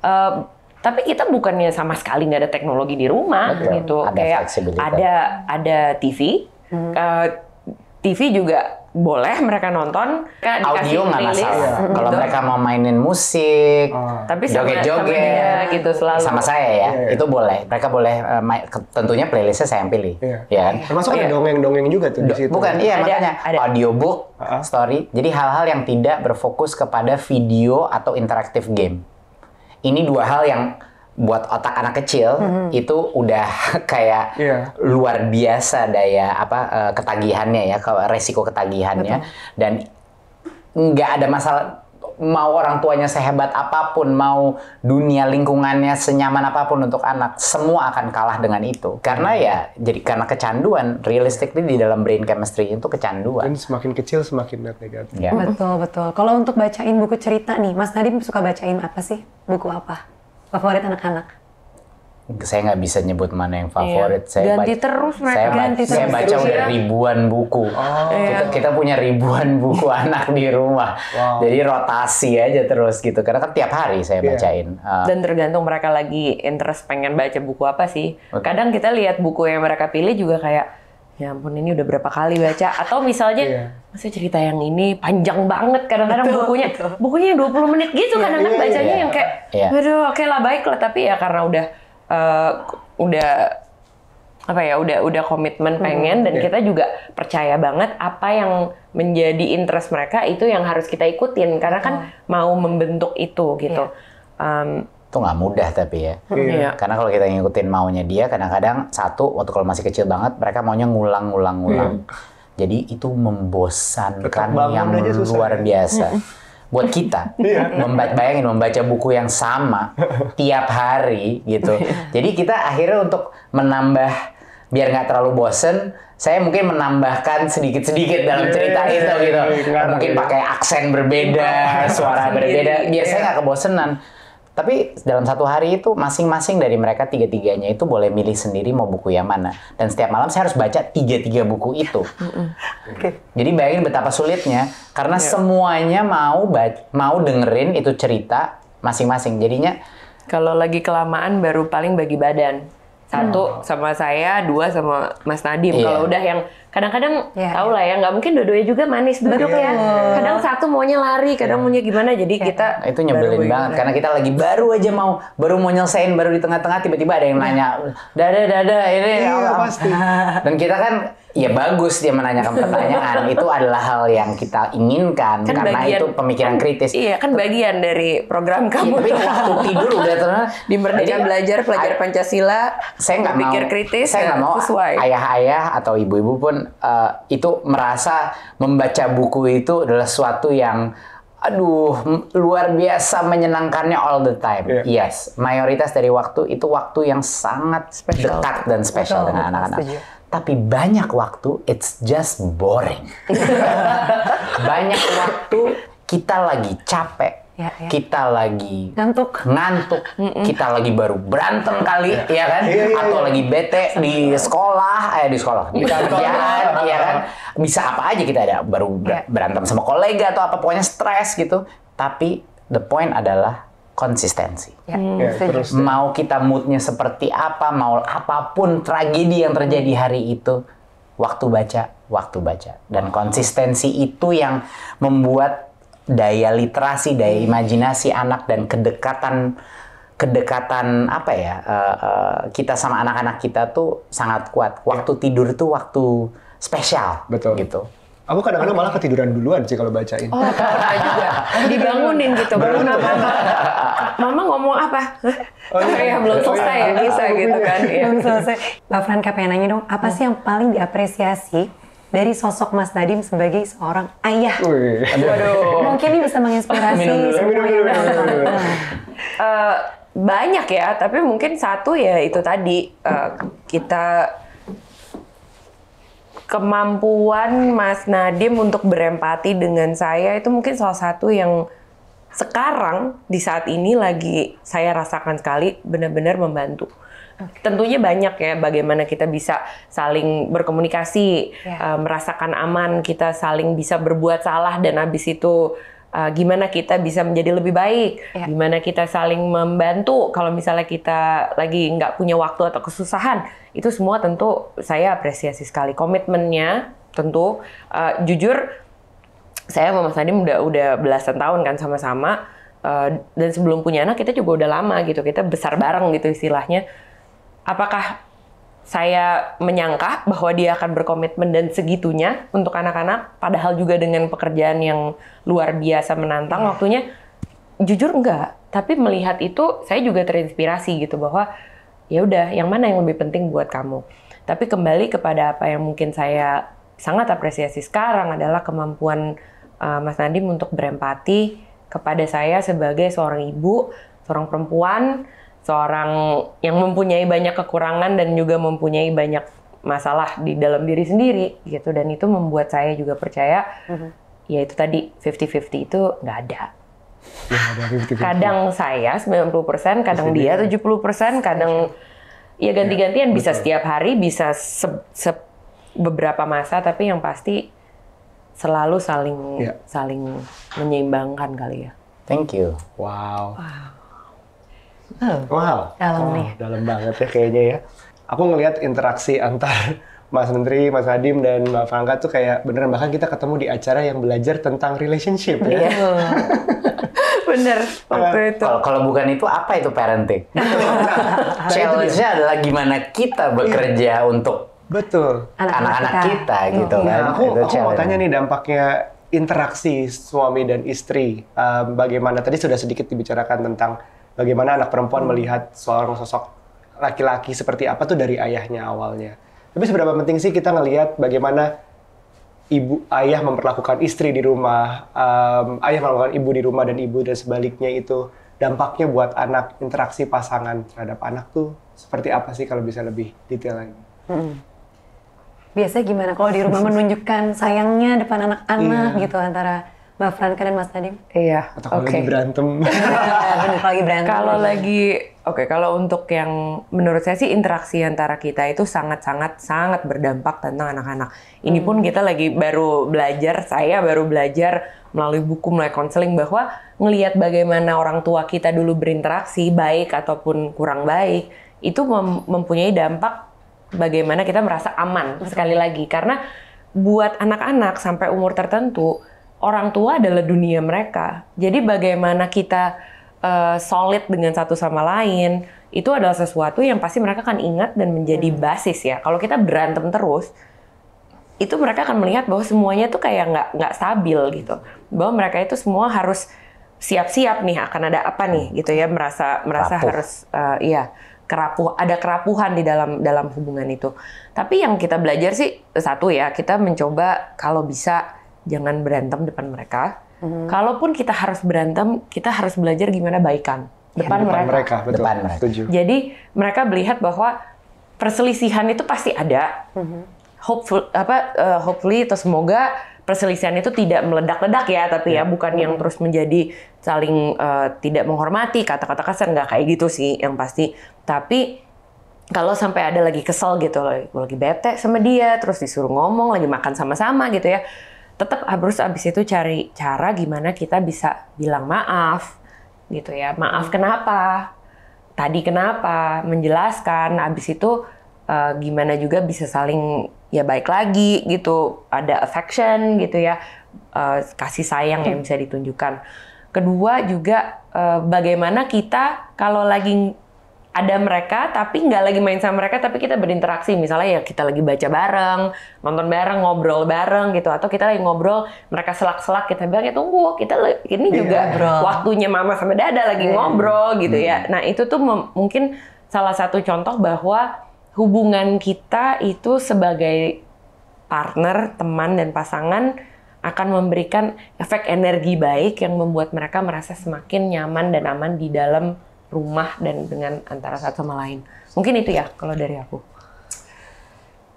Uh, tapi kita bukannya sama sekali nggak ada teknologi di rumah Betul. gitu. Ada kayak ada ada TV. Hmm. Uh, eh, TV juga boleh mereka nonton kan audio nggak masalah iya. kalau gitu. mereka mau mainin musik oh. tapi joget joget gitu selalu sama saya ya yeah. Iya. itu boleh mereka boleh uh, tentunya playlistnya saya yang pilih yeah. ya kan? termasuk ada yeah. dongeng dongeng juga tuh Do di situ bukan iya ada, makanya ada. audiobook uh -huh. story jadi hal-hal yang tidak berfokus kepada video atau interaktif game ini dua hal yang buat otak anak kecil mm-hmm. itu udah kayak yeah. luar biasa daya apa eh, ketagihannya ya resiko ketagihannya Betul. dan nggak ada masalah mau orang tuanya sehebat apapun, mau dunia lingkungannya senyaman apapun untuk anak, semua akan kalah dengan itu. Karena mm-hmm. ya, jadi karena kecanduan, realistically di dalam brain chemistry itu kecanduan. Dan semakin kecil semakin net negatif. Ya. Betul betul. Kalau untuk bacain buku cerita nih, Mas Nadim suka bacain apa sih? Buku apa? favorit anak-anak? Saya nggak bisa nyebut mana yang favorit. Iya. Saya ganti baca, terus mereka. Saya, ganti terus. saya baca udah ya? ribuan buku. Oh, iya. kita, kita punya ribuan buku anak di rumah. Wow. Jadi rotasi aja terus gitu. Karena kan tiap hari saya yeah. bacain. Uh, Dan tergantung mereka lagi interest pengen baca buku apa sih. Okay. Kadang kita lihat buku yang mereka pilih juga kayak, ya ampun ini udah berapa kali baca. Atau misalnya. yeah masa cerita yang ini panjang banget kadang-kadang bukunya betul. bukunya 20 menit gitu iya, iya, kadang-kadang yeah, bacanya yeah. yang kayak yeah. aduh oke okay lah baik lah tapi ya karena udah uh, udah apa ya udah udah komitmen hmm, pengen hmm, dan yeah. kita juga percaya banget apa yang menjadi interest mereka itu yang harus kita ikutin karena kan oh. mau membentuk itu gitu yeah. Iya. um, itu nggak mudah tapi ya. Hmm, iya. Karena kalau kita ngikutin maunya dia, kadang-kadang satu waktu kalau masih kecil banget mereka maunya ngulang-ngulang-ngulang. Iya. Jadi itu membosankan yang luar ya. biasa. Buat kita, iya. membaca, bayangin membaca buku yang sama tiap hari gitu. Iya. Jadi kita akhirnya untuk menambah biar nggak terlalu bosen, saya mungkin menambahkan sedikit-sedikit dalam iya, cerita itu gitu. Mungkin pakai aksen berbeda, suara berbeda, biar saya nggak kebosenan tapi dalam satu hari itu masing-masing dari mereka tiga-tiganya itu boleh milih sendiri mau buku yang mana. Dan setiap malam saya harus baca tiga-tiga buku itu. okay. Jadi bayangin betapa sulitnya karena yeah. semuanya mau mau dengerin itu cerita masing-masing. Jadinya kalau lagi kelamaan baru paling bagi badan satu hmm. sama saya dua sama Mas Nadiem yeah. kalau udah yang kadang-kadang yeah, tau lah ya nggak mungkin dua-duanya juga manis duduk Betul. ya kadang satu maunya lari kadang yeah. maunya gimana jadi yeah. kita itu nyebelin baru banget karena kita lagi baru aja mau baru mau nyelesain baru di tengah-tengah tiba-tiba ada yang nanya dada dada ini iya, pasti dan kita kan Ya bagus dia menanyakan pertanyaan itu adalah hal yang kita inginkan kan karena bagian, itu pemikiran kritis. Iya kan bagian dari program iya, kamu. Ya, tapi waktu tidur udah ternyata di merdeka belajar pelajar Pancasila. Saya nggak mau kritis. Saya nggak ya, mau sesuai. ayah-ayah atau ibu-ibu pun uh, itu merasa membaca buku itu adalah suatu yang aduh luar biasa menyenangkannya all the time. Yeah. Yes, mayoritas dari waktu itu waktu yang sangat special. dekat dan spesial dengan anak-anak tapi banyak waktu it's just boring. banyak waktu kita lagi capek, ya, ya. kita lagi ngantuk, ngantuk, mm -mm. kita lagi baru berantem kali, ya, ya kan? Ya, ya, ya. Atau iya. lagi bete di iya. sekolah, eh di sekolah, di iya, kerjaan, ya kan? Bisa apa aja kita ada baru berantem sama kolega atau apa pokoknya stres gitu. Tapi the point adalah konsistensi. Ya. Hmm. ya, terus mau kita moodnya seperti apa, mau apapun tragedi yang terjadi hari itu, waktu baca, waktu baca, dan konsistensi itu yang membuat daya literasi, daya hmm. imajinasi anak dan kedekatan kedekatan apa ya uh, uh, kita sama anak-anak kita tuh sangat kuat. Waktu ya. tidur tuh waktu spesial, Betul. gitu. Aku kadang-kadang malah ketiduran duluan sih kalau bacain. Oh, juga. Dibangunin gitu, Bangun apa Mama ngomong apa? Oh, iya. ya, belum oh, iya. selesai ya, bisa gitu kan. Ya. Belum selesai. Mbak Franka pengen nanya dong, apa sih yang paling diapresiasi dari sosok Mas Nadim sebagai seorang ayah? Waduh. Mungkin ini bisa menginspirasi minum dulu. Eh, banyak ya, tapi mungkin satu ya itu tadi. Uh, kita kemampuan Mas Nadim untuk berempati dengan saya itu mungkin salah satu yang sekarang di saat ini lagi saya rasakan sekali benar-benar membantu. Okay. Tentunya banyak ya bagaimana kita bisa saling berkomunikasi, yeah. Ya. uh, merasakan aman, kita saling bisa berbuat salah dan habis itu uh, gimana kita bisa menjadi lebih baik, yeah. gimana kita saling membantu. Kalau misalnya kita lagi nggak punya waktu atau kesusahan, itu semua tentu saya apresiasi sekali komitmennya. Tentu, uh, jujur, saya sama Mas Nadiem udah udah belasan tahun kan sama-sama. Uh, dan sebelum punya anak kita juga udah lama gitu, kita besar bareng gitu istilahnya. Apakah saya menyangka bahwa dia akan berkomitmen dan segitunya untuk anak-anak, padahal juga dengan pekerjaan yang luar biasa menantang yeah. waktunya. Jujur enggak, tapi melihat itu saya juga terinspirasi gitu bahwa ya udah, yang mana yang lebih penting buat kamu. Tapi kembali kepada apa yang mungkin saya sangat apresiasi sekarang adalah kemampuan uh, Mas Nadiem untuk berempati kepada saya sebagai seorang ibu, seorang perempuan seorang yang mempunyai banyak kekurangan dan juga mempunyai banyak masalah di dalam diri sendiri gitu dan itu membuat saya juga percaya mm-hmm. ya itu tadi 50-50 itu nggak ada. Ya, ada 50 -50. Kadang saya 90%, kadang ya. persen dia 70%, kadang ya ganti-gantian bisa setiap hari, bisa se, beberapa masa tapi yang pasti selalu saling ya. saling menyeimbangkan kali ya. Thank you. Wow. wow. Oh, wow. Dalam oh, nih. Dalam banget ya kayaknya ya. Aku ngelihat interaksi antar Mas Menteri, Mas Hadim, dan Mbak Fangka tuh kayak beneran bahkan kita ketemu di acara yang belajar tentang relationship ya. Iya. Bener waktu uh, itu. Kalau, bukan itu apa itu parenting? Ya? Challenge-nya adalah gimana kita iya. bekerja iya. untuk betul anak-anak kita, kita oh, gitu iya. kan. Nah, aku, aku mau tanya nih dampaknya interaksi suami dan istri. Um, bagaimana tadi sudah sedikit dibicarakan tentang bagaimana anak perempuan melihat seorang sosok laki-laki seperti apa tuh dari ayahnya awalnya. Tapi seberapa penting sih kita ngelihat bagaimana ibu ayah memperlakukan istri di rumah, um, ayah melakukan ibu di rumah dan ibu dan sebaliknya itu dampaknya buat anak interaksi pasangan terhadap anak tuh seperti apa sih kalau bisa lebih detail lagi? Hmm. Biasanya gimana kalau di rumah menunjukkan sayangnya depan anak-anak yeah. gitu antara Mbak Franka dan Mas Nadim? Iya. Atau kalau okay. lagi berantem. kalau lagi berantem. Kalau lagi, oke, okay, kalau untuk yang menurut saya sih interaksi antara kita itu sangat-sangat sangat berdampak tentang anak-anak. Ini pun hmm. kita lagi baru belajar, saya baru belajar melalui buku mulai konseling bahwa ngelihat bagaimana orang tua kita dulu berinteraksi baik ataupun kurang baik itu mem mempunyai dampak bagaimana kita merasa aman sekali lagi karena buat anak-anak sampai umur tertentu orang tua adalah dunia mereka. Jadi bagaimana kita uh, solid dengan satu sama lain itu adalah sesuatu yang pasti mereka akan ingat dan menjadi hmm. basis ya. Kalau kita berantem terus itu mereka akan melihat bahwa semuanya itu kayak nggak nggak stabil gitu. Bahwa mereka itu semua harus siap-siap nih akan ada apa nih gitu ya merasa merasa Rapuh. harus uh, ya kerapuh ada kerapuhan di dalam dalam hubungan itu. Tapi yang kita belajar sih satu ya, kita mencoba kalau bisa jangan berantem depan mereka. Mm-hmm. Kalaupun kita harus berantem, kita harus belajar gimana baikan depan, ya, depan mereka. mereka betul. Depan mereka. Setuju. Jadi mereka melihat bahwa perselisihan itu pasti ada. Mm-hmm. Hopeful apa uh, hopefully atau semoga perselisihan itu tidak meledak-ledak ya, tapi ya, ya bukan hmm. yang terus menjadi saling uh, tidak menghormati kata-kata kasar nggak kayak gitu sih yang pasti. Tapi kalau sampai ada lagi kesel gitu, lagi bete sama dia, terus disuruh ngomong, lagi makan sama-sama gitu ya tetap harus abis itu cari cara gimana kita bisa bilang maaf gitu ya maaf hmm. kenapa tadi kenapa menjelaskan abis itu uh, gimana juga bisa saling ya baik lagi gitu ada affection gitu ya uh, kasih sayang yang hmm. bisa ditunjukkan kedua juga uh, bagaimana kita kalau lagi ada mereka tapi nggak lagi main sama mereka tapi kita berinteraksi misalnya ya kita lagi baca bareng nonton bareng ngobrol bareng gitu atau kita lagi ngobrol mereka selak-selak kita bilang ya tunggu kita ini iya, juga yeah. waktunya mama sama dada lagi yeah. ngobrol gitu ya hmm. nah itu tuh mungkin salah satu contoh bahwa hubungan kita itu sebagai partner teman dan pasangan akan memberikan efek energi baik yang membuat mereka merasa semakin nyaman dan aman di dalam rumah dan dengan antara satu sama lain. Mungkin itu ya kalau dari aku.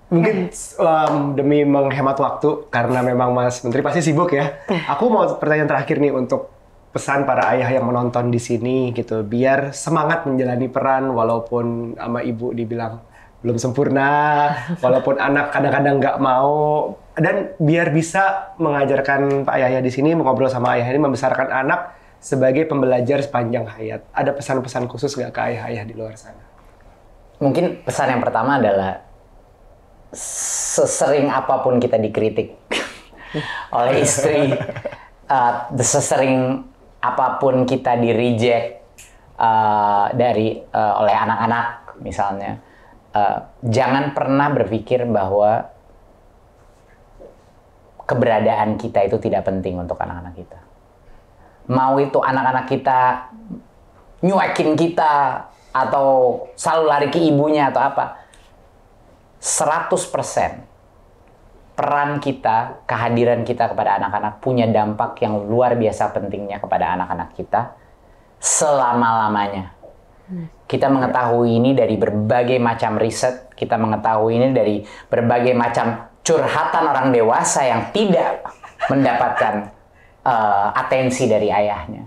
Mungkin um, demi menghemat waktu karena memang Mas Menteri pasti sibuk ya. Aku mau pertanyaan terakhir nih untuk pesan para ayah yang menonton di sini gitu biar semangat menjalani peran walaupun sama ibu dibilang belum sempurna, walaupun anak kadang-kadang nggak mau, dan biar bisa mengajarkan Pak ayah di sini, mengobrol sama Ayah ini, membesarkan anak sebagai pembelajar sepanjang hayat? Ada pesan-pesan khusus nggak ke ayah-ayah di luar sana? Mungkin pesan yang pertama adalah sesering apapun kita dikritik oleh istri, uh, sesering apapun kita di reject uh, eh, dari uh, oleh anak-anak misalnya, uh, jangan pernah berpikir bahwa keberadaan kita itu tidak penting untuk anak-anak kita mau itu anak-anak kita nyuekin kita atau selalu lari ke ibunya atau apa 100% peran kita, kehadiran kita kepada anak-anak punya dampak yang luar biasa pentingnya kepada anak-anak kita selama-lamanya. Kita mengetahui ini dari berbagai macam riset, kita mengetahui ini dari berbagai macam curhatan orang dewasa yang tidak mendapatkan uh, atensi dari ayahnya.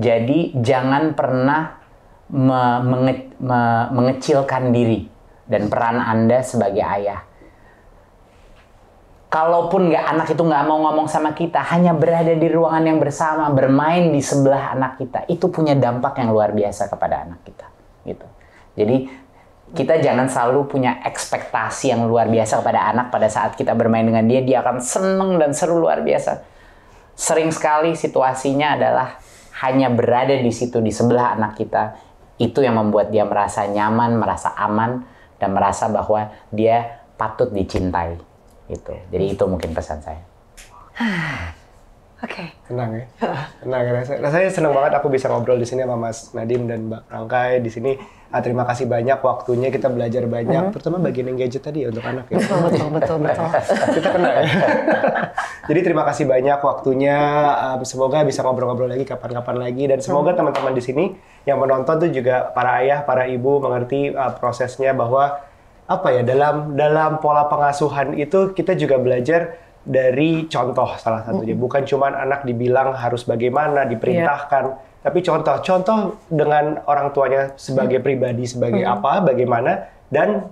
Jadi jangan pernah me menge me mengecilkan diri dan peran Anda sebagai ayah. Kalaupun nggak anak itu nggak mau ngomong sama kita, hanya berada di ruangan yang bersama, bermain di sebelah anak kita, itu punya dampak yang luar biasa kepada anak kita. Gitu. Jadi kita jangan selalu punya ekspektasi yang luar biasa kepada anak pada saat kita bermain dengan dia, dia akan seneng dan seru luar biasa sering sekali situasinya adalah hanya berada di situ di sebelah anak kita itu yang membuat dia merasa nyaman, merasa aman dan merasa bahwa dia patut dicintai gitu. Jadi itu mungkin pesan saya. Oke. Okay. Tenang ya. Tenang rasanya, rasanya senang banget aku bisa ngobrol di sini sama Mas Nadim dan Mbak Rangkai di sini Ah, terima kasih banyak waktunya kita belajar banyak hmm terutama bagian yang gadget tadi ya untuk anak ya betul betul betul, betul. kita kena ya jadi terima kasih banyak waktunya Um, semoga bisa ngobrol-ngobrol lagi kapan-kapan lagi dan semoga mm-hmm. teman-teman di sini yang menonton tuh juga para ayah para ibu mengerti uh, prosesnya bahwa apa ya dalam dalam pola pengasuhan itu kita juga belajar dari contoh salah satunya -hmm. bukan cuma anak dibilang harus bagaimana diperintahkan yeah tapi contoh-contoh dengan orang tuanya sebagai hmm. pribadi sebagai hmm. apa bagaimana dan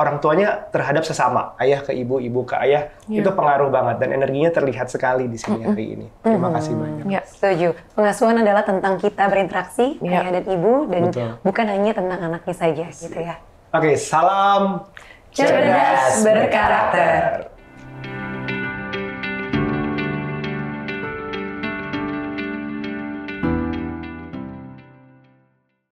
orang tuanya terhadap sesama ayah ke ibu ibu ke ayah ya. itu pengaruh banget dan energinya terlihat sekali di sini hmm. hari ini terima hmm. kasih banyak ya setuju pengasuhan adalah tentang kita berinteraksi ya. ayah dan ibu dan Betul. bukan hanya tentang anaknya saja gitu ya oke salam cerdas berkarakter, berkarakter.